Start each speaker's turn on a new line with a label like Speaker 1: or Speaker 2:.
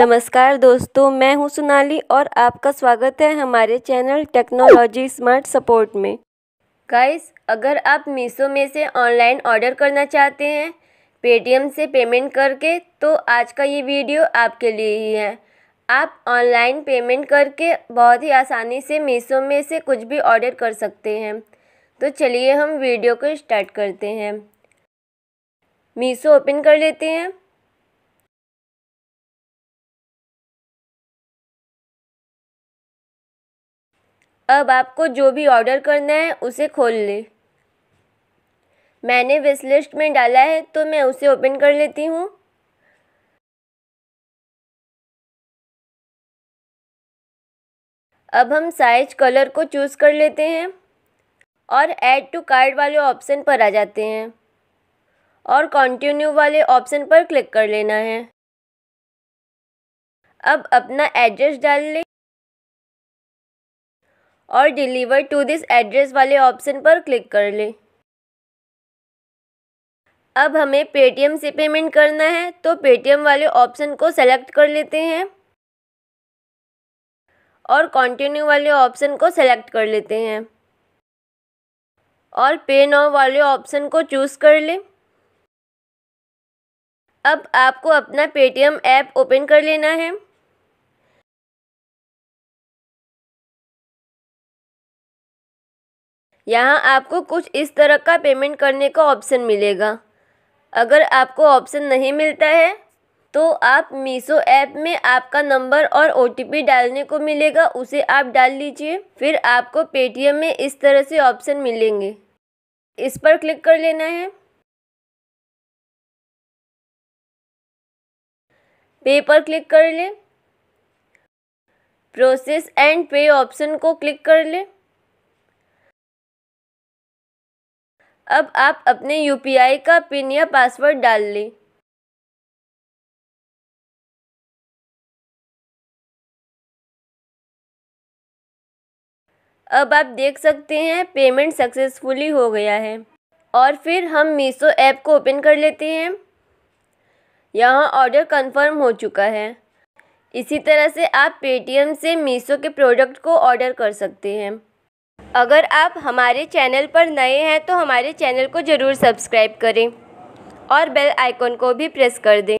Speaker 1: नमस्कार दोस्तों मैं हूं सोनाली और आपका स्वागत है हमारे चैनल टेक्नोलॉजी स्मार्ट सपोर्ट में गाइस अगर आप मीशो में से ऑनलाइन ऑर्डर करना चाहते हैं पेटीएम से पेमेंट करके तो आज का ये वीडियो आपके लिए ही है आप ऑनलाइन पेमेंट करके बहुत ही आसानी से मीशो में से कुछ भी ऑर्डर कर सकते हैं तो चलिए हम वीडियो को स्टार्ट करते हैं
Speaker 2: मीशो ओपन कर लेते हैं अब आपको जो भी ऑर्डर करना है उसे खोल लें मैंने विश लिस्ट में डाला है तो मैं उसे ओपन कर लेती हूँ अब हम साइज कलर को
Speaker 1: चूज़ कर लेते हैं और ऐड टू कार्ड वाले ऑप्शन पर आ जाते हैं
Speaker 2: और कंटिन्यू वाले ऑप्शन पर क्लिक कर लेना है अब अपना एड्रेस डाल लें और डिलीवर टू दिस एड्रेस वाले ऑप्शन पर क्लिक कर लें
Speaker 1: अब हमें पेटीएम से पेमेंट करना है तो पेटीएम वाले ऑप्शन को सेलेक्ट कर लेते हैं और कंटिन्यू वाले ऑप्शन को सेलेक्ट कर लेते हैं और पे नाउ वाले ऑप्शन को चूज़ कर लें
Speaker 2: अब आपको अपना पेटीएम ऐप ओपन कर लेना है यहाँ आपको कुछ इस तरह का पेमेंट करने का ऑप्शन
Speaker 1: मिलेगा अगर आपको ऑप्शन नहीं मिलता है तो आप मीसो ऐप में आपका नंबर और ओ डालने को मिलेगा उसे आप डाल लीजिए फिर आपको
Speaker 2: पेटीएम में इस तरह से ऑप्शन मिलेंगे इस पर क्लिक कर लेना है पे पर क्लिक कर ले प्रोसेस एंड पे ऑप्शन को क्लिक कर ले अब आप अपने यू.पी.आई का पिन या पासवर्ड डाल लें अब आप देख सकते हैं पेमेंट सक्सेसफुली हो गया है और फिर हम मीसो
Speaker 1: ऐप को ओपन कर लेते हैं यहाँ ऑर्डर कंफर्म हो चुका है इसी तरह से आप पेटीएम से मीसो के प्रोडक्ट को ऑर्डर कर सकते हैं अगर आप हमारे चैनल पर नए हैं तो हमारे चैनल को ज़रूर सब्सक्राइब करें और बेल आइकॉन को भी प्रेस कर दें